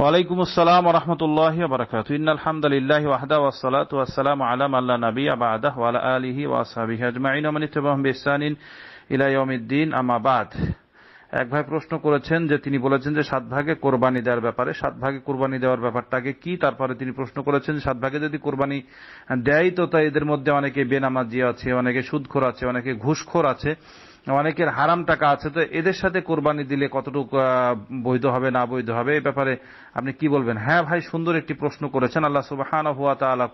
ওয়ালাইকুম আসসালাম রহমতুল্লাহ বারকাত ইন্নাল হামদুলিল্লাহ ওয়াহদা ওয়াসসালাতু ওয়াসসালামু আলা মান লা নাবিয়্যা আলা আলিহি ওয়া আসহাবিহি আজমাইন ওয়া মান ইত্তাবাহুম বিহসানিন ইলা ইয়াউমিদ্দিন আম্মা বা'দ এক ভাই প্রশ্ন করেছেন যে তিনি বলেছেন যে সাত ভাগে কোরবানি দেওয়ার ব্যাপারে সাত ভাগে কোরবানি দেওয়ার ব্যাপারটাকে কি তারপরে তিনি প্রশ্ন করেছেন সাত ভাগে যদি কোরবানি দেয় তো তাই এদের মধ্যে অনেকে বেনামাজি আছে অনেকে সুদখোর আছে অনেকে ঘুষখোর আছে অনেকের হারাম টাকা আছে তো এদের সাথে কোরবানি দিলে কতটুকু বৈধ হবে না বৈধ হবে এই ব্যাপারে আপনি কি বলবেন হ্যাঁ ভাই সুন্দর একটি প্রশ্ন করেছেন আল্লাহ সুবাহান হুয়া তালা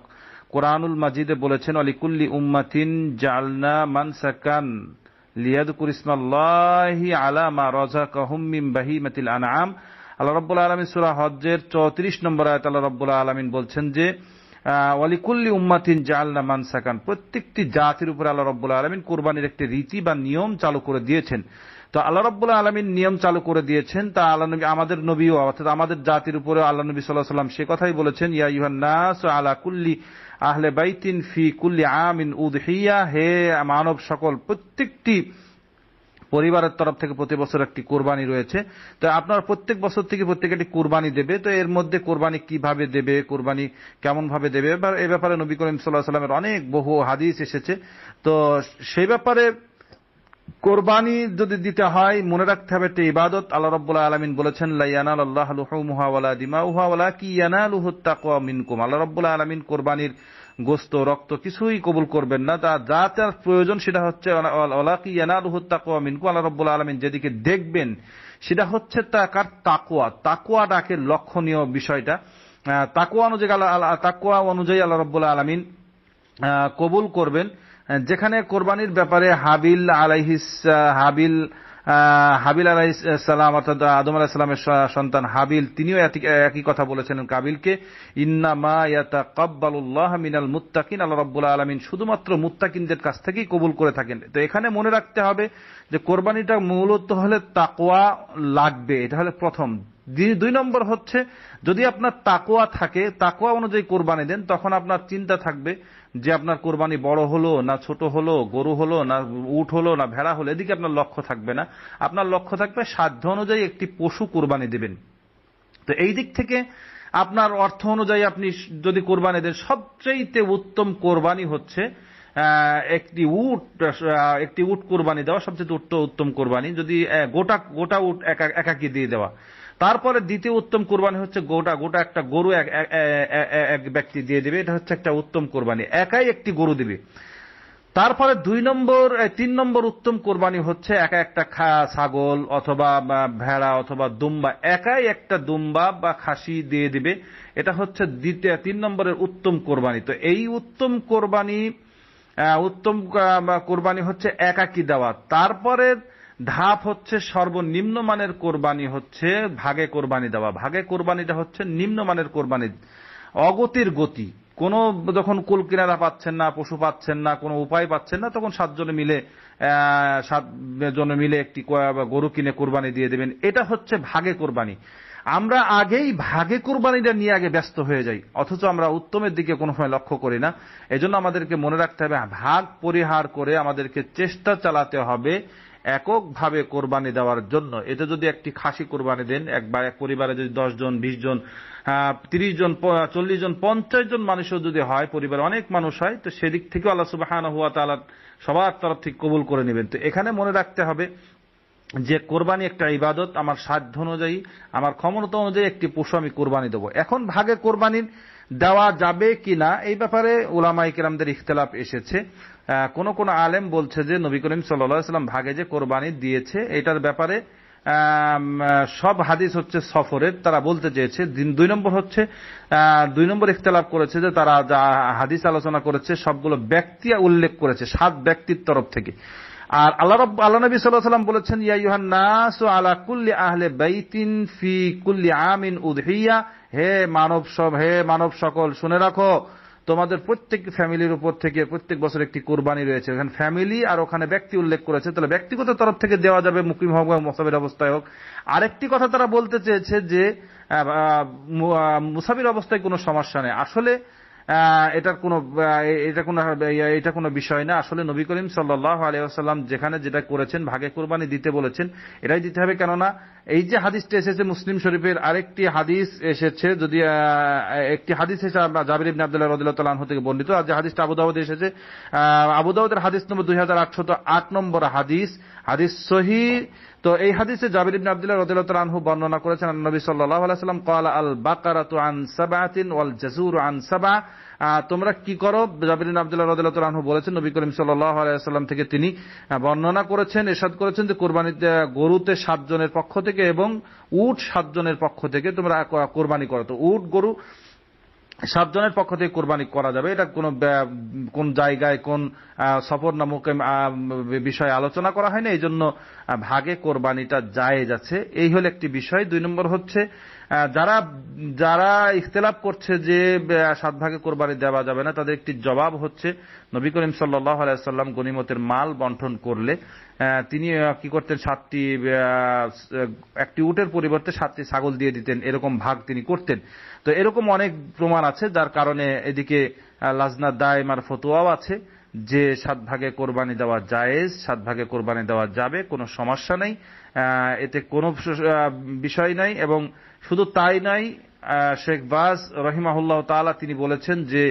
কোরআনুল মাজিদে বলেছেন অলিকুল্লি উম্মাতিন জালনা মানসাকান লিয়াদুকুর ইসমাল্লাহি আলা মা রজা কাহুমিম বাহিমাতিল আনাম আল্লাহ রব্বুল আলমিন সুরা হজ্জের চৌত্রিশ নম্বর আয়ত আল্লাহ রব্বুল আলমিন বলছেন যে ওয়ালিকুল্লি উম্মাতিন জাহাল্লা মানসাকান প্রত্যেকটি জাতির উপরে আল্লাহ রব্বুল আলমিন কোরবানির একটি রীতি বা নিয়ম চালু করে দিয়েছেন তো আল্লাহ রব্বুল্লাহ আলমিন নিয়ম চালু করে দিয়েছেন তা আল্লাহ নবী আমাদের নবীও অর্থাৎ আমাদের জাতির উপরে আল্লাহ নবী সাল্লাহ সাল্লাম সে কথাই বলেছেন ইয়া নাস আলা কুল্লি আহলে বাইতিন ফি কুল্লি আমিন উদ হে মানব সকল প্রত্যেকটি পরিবারের তরফ থেকে প্রতি বছর একটি কোরবানি রয়েছে তো আপনার প্রত্যেক বছর থেকে প্রত্যেকে একটি কোরবানি দেবে তো এর মধ্যে কোরবানি কিভাবে দেবে কোরবানি কেমনভাবে দেবে এবার এ ব্যাপারে নবী করিম সাল্লাহ সাল্লামের অনেক বহু হাদিস এসেছে তো সেই ব্যাপারে কোরবানি যদি দিতে হয় মনে রাখতে হবে তো ইবাদত আল্লাহ রব্বুল্লাহ আলমিন বলেছেন লাইয়ানাল আল্লাহ লুহমুহাওয়ালা দিমাউহাওয়ালা কি ইয়ানা তাকওয়া মিনকুম আল্লাহ রব্বুল্লাহ আলমিন কোরবানির গোস্ত রক্ত কিছুই কবুল করবেন না তা যা তার প্রয়োজন সেটা হচ্ছে আল্লাহ রব্বুল আলমিন যেদিকে দেখবেন সেটা হচ্ছে তাকার তাকুয়া তাকুয়া ডাকে লক্ষণীয় বিষয়টা তাকুয়া অনুযায়ী আল্লাহ তাকুয়া অনুযায়ী আল্লাহ রব্বুল্লা আলমিন কবুল করবেন যেখানে কোরবানির ব্যাপারে হাবিল আলাইহিস হাবিল হাবিল সালাম অর্থাৎ আদম সালামের সন্তান হাবিল তিনিও একই কথা বলেছেন কাবিলকে মা ইয়াতা কব্বালুল্লাহ মিনাল মুত্তাকিন আল্লাহ রব্বুল্লাহ আলমিন শুধুমাত্র মুত্তাকিনদের কাছ থেকেই কবুল করে থাকেন তো এখানে মনে রাখতে হবে যে কোরবানিটা মূলত হলে তাকোয়া লাগবে এটা হলে প্রথম দুই নম্বর হচ্ছে যদি আপনার তাকোয়া থাকে তাকোয়া অনুযায়ী কোরবানি দেন তখন আপনার চিন্তা থাকবে যে আপনার কোরবানি বড় হলো না ছোট হলো গরু হলো না উঠ হলো না ভেড়া হলো এদিকে আপনার লক্ষ্য থাকবে না আপনার লক্ষ্য থাকবে সাধ্য অনুযায়ী একটি পশু কোরবানি দেবেন তো এই দিক থেকে আপনার অর্থ অনুযায়ী আপনি যদি কোরবানি দেন সবচেয়ে উত্তম কোরবানি হচ্ছে একটি উট একটি উট কোরবানি দেওয়া সবচেয়ে উত্তম কোরবানি যদি গোটা গোটা উট একাকি দিয়ে দেওয়া তারপরে দ্বিতীয় উত্তম কোরবানি হচ্ছে গোটা গোটা একটা গরু এক ব্যক্তি দিয়ে দেবে এটা হচ্ছে একটা উত্তম কোরবানি একাই একটি গরু দিবে তারপরে দুই নম্বর তিন নম্বর উত্তম কোরবানি হচ্ছে একা একটা ছাগল অথবা ভেড়া অথবা দুম্বা একাই একটা দুম্বা বা খাসি দিয়ে দিবে এটা হচ্ছে দ্বিতীয় তিন নম্বরের উত্তম কোরবানি তো এই উত্তম কোরবানি উত্তম কোরবানি হচ্ছে একাকি দেওয়া তারপরে ধাপ হচ্ছে সর্বনিম্ন মানের কোরবানি হচ্ছে ভাগে কোরবানি দেওয়া ভাগে কোরবানিটা হচ্ছে নিম্নমানের কোরবানি অগতির গতি কোনো যখন কুল কিনারা পাচ্ছেন না পশু পাচ্ছেন না কোনো উপায় পাচ্ছেন না তখন সাতজনে মিলে সাতজনে মিলে একটি গরু কিনে কোরবানি দিয়ে দেবেন এটা হচ্ছে ভাগে কোরবানি আমরা আগেই ভাগে কোরবানিটা নিয়ে আগে ব্যস্ত হয়ে যাই অথচ আমরা উত্তমের দিকে কোনো সময় লক্ষ্য করি না এজন্য আমাদেরকে মনে রাখতে হবে ভাগ পরিহার করে আমাদেরকে চেষ্টা চালাতে হবে এককভাবে কোরবানি দেওয়ার জন্য এতে যদি একটি খাসি কোরবানি দেন একবার এক পরিবারে যদি দশজন বিশ জন তিরিশ জন চল্লিশ জন পঞ্চাশ জন মানুষও যদি হয় পরিবার অনেক মানুষ হয় তো সেদিক থেকেও আল্লাহ সুবাহান হুয়া তালা সবার তরফ থেকে কবুল করে নেবেন তো এখানে মনে রাখতে হবে যে কোরবানি একটা ইবাদত আমার সাধ্য অনুযায়ী আমার ক্ষমতা অনুযায়ী একটি পশু আমি কোরবানি দেবো এখন ভাগে কোরবানির দেওয়া যাবে কি না এই ব্যাপারে ওলামাই কেরামদের ইখতলাফ এসেছে কোন কোন আলেম বলছে যে নবী করিম সাল্লা সাল্লাম ভাগে যে কোরবানি দিয়েছে এটার ব্যাপারে সব হাদিস হচ্ছে সফরের তারা বলতে চেয়েছে দুই নম্বর হচ্ছে দুই নম্বর ইখতলাফ করেছে যে তারা যা হাদিস আলোচনা করেছে সবগুলো ব্যক্তি উল্লেখ করেছে সাত ব্যক্তির তরফ থেকে আর আল্লাহ রব আল্লাহ নবী সাল্লাহ সাল্লাম বলেছেন ইয়া নাস আলা কুল্লি আহলে বাইতিন ফি কুল্লি আমিন উদহিয়া হে মানব সব হে মানব সকল শুনে রাখো তোমাদের প্রত্যেক ফ্যামিলির উপর থেকে প্রত্যেক বছর একটি কোরবানি রয়েছে এখানে ফ্যামিলি আর ওখানে ব্যক্তি উল্লেখ করেছে তাহলে ব্যক্তিগত তরফ থেকে দেওয়া যাবে মুকিম হোক বা মোসাবির অবস্থায় হোক আরেকটি কথা তারা বলতে চেয়েছে যে মুসাবির অবস্থায় কোনো সমস্যা নেই আসলে এটার কোনো এটা কোনো এটা কোনো বিষয় না আসলে নবী করিম সাল্লাহ আলিয়াল্লাম যেখানে যেটা করেছেন ভাগে কোরবানি দিতে বলেছেন এটাই দিতে হবে কেননা এই যে হাদিসটা এসেছে মুসলিম শরীফের আরেকটি হাদিস এসেছে যদি একটি হাদিস এসে জাবির ইবিন আবদুল্লাহ রদুল্লাহ থেকে বর্ণিত আর যে হাদিসটা আবুদাউদ এসেছে আবুদাউদের হাদিস নম্বর দুই হাজার আটশত আট নম্বর হাদিস হাদিস সহি তো এই হাদিসে জাবির ইবনে আব্দুল্লাহ রাদিয়াল্লাহু আনহু বর্ণনা করেছেন নবী সাল্লাল্লাহু আলাইহি সাল্লাম ক্বালা আল বাকারাতু আন সাবাতিন ওয়াল জাজুরু আন সাবা তোমরা কি করো জাবির ইবনে আব্দুল্লাহ রাদিয়াল্লাহু আনহু বলেছেন নবী করিম সাল্লাল্লাহু আলাইহি সাল্লাম থেকে তিনি বর্ণনা করেছেন ইরশাদ করেছেন যে কুরবানিতে গরুতে সাতজনের পক্ষ থেকে এবং উট সাতজনের পক্ষ থেকে তোমরা কুরবানি করো তো উট গরু সাতজনের পক্ষ থেকে কোরবানি করা যাবে এটা কোন কোন জায়গায় কোন সফর নামক বিষয়ে আলোচনা করা হয় না এই জন্য ভাগে কোরবানিটা যায় যাচ্ছে এই হলো একটি বিষয় দুই নম্বর হচ্ছে যারা যারা ইখতলাফ করছে যে সাত ভাগে কোরবানি দেওয়া যাবে না তাদের একটি জবাব হচ্ছে নবী করিম সাল্লাহ আলাইসাল্লাম গনিমতের মাল বন্টন করলে তিনি কি করতেন সাতটি একটি উটের পরিবর্তে সাতটি ছাগল দিয়ে দিতেন এরকম ভাগ তিনি করতেন তো এরকম অনেক প্রমাণ আছে যার কারণে এদিকে লাজনা মার ফতোয়াও আছে যে সাত ভাগে কোরবানি দেওয়া জায়েজ সাত ভাগে কোরবানি দেওয়া যাবে কোনো সমস্যা নেই এতে কোনো বিষয় নাই এবং শুধু তাই নাই শেখ বাজ রহিমাহুল্লাহ তালা তিনি বলেছেন যে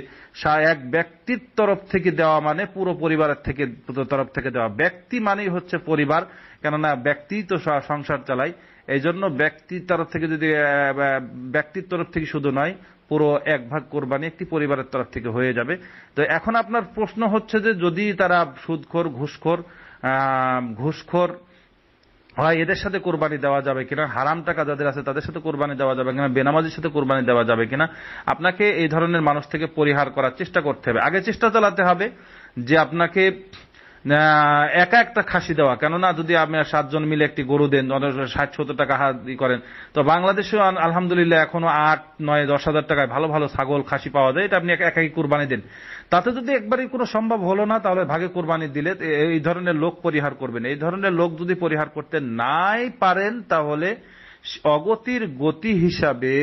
এক ব্যক্তির তরফ থেকে দেওয়া মানে পুরো পরিবারের থেকে তরফ থেকে দেওয়া ব্যক্তি মানেই হচ্ছে পরিবার কেননা ব্যক্তি তো সংসার চালায় এই জন্য ব্যক্তির তরফ থেকে যদি ব্যক্তির তরফ থেকে শুধু নয় পুরো এক ভাগ কোরবানি একটি পরিবারের তরফ থেকে হয়ে যাবে তো এখন আপনার প্রশ্ন হচ্ছে যে যদি তারা সুদখোর ঘুষখোর ঘুষখোর হয় এদের সাথে কোরবানি দেওয়া যাবে কিনা হারাম টাকা যাদের আছে তাদের সাথে কোরবানি দেওয়া যাবে কিনা বেনামাজির সাথে কোরবানি দেওয়া যাবে কিনা আপনাকে এই ধরনের মানুষ থেকে পরিহার করার চেষ্টা করতে হবে আগে চেষ্টা চালাতে হবে যে আপনাকে একা একটা খাসি দেওয়া কেননা যদি আপনার সাতজন মিলে একটি গরু দেন ষাট সত্তর টাকা হাত করেন তো বাংলাদেশেও আলহামদুলিল্লাহ এখনো আট নয় দশ হাজার টাকায় ভালো ভালো ছাগল খাসি পাওয়া যায় এটা আপনি একাই কোরবানি দেন তাতে যদি একবারই কোনো সম্ভব হলো না তাহলে ভাগে কোরবানি দিলে এই ধরনের লোক পরিহার করবেন এই ধরনের লোক যদি পরিহার করতে নাই পারেন তাহলে অগতির গতি হিসাবে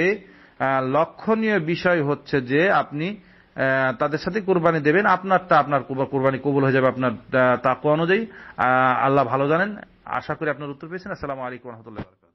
লক্ষণীয় বিষয় হচ্ছে যে আপনি তাদের সাথে কোরবানি দেবেন আপনারটা আপনার কোরবানি কবুল হয়ে যাবে আপনার তাকু অনুযায়ী আল্লাহ ভালো জানেন আশা করি আপনার উত্তর পেয়েছেন আসসালামু আলাইকুম রহমতুল্লাহ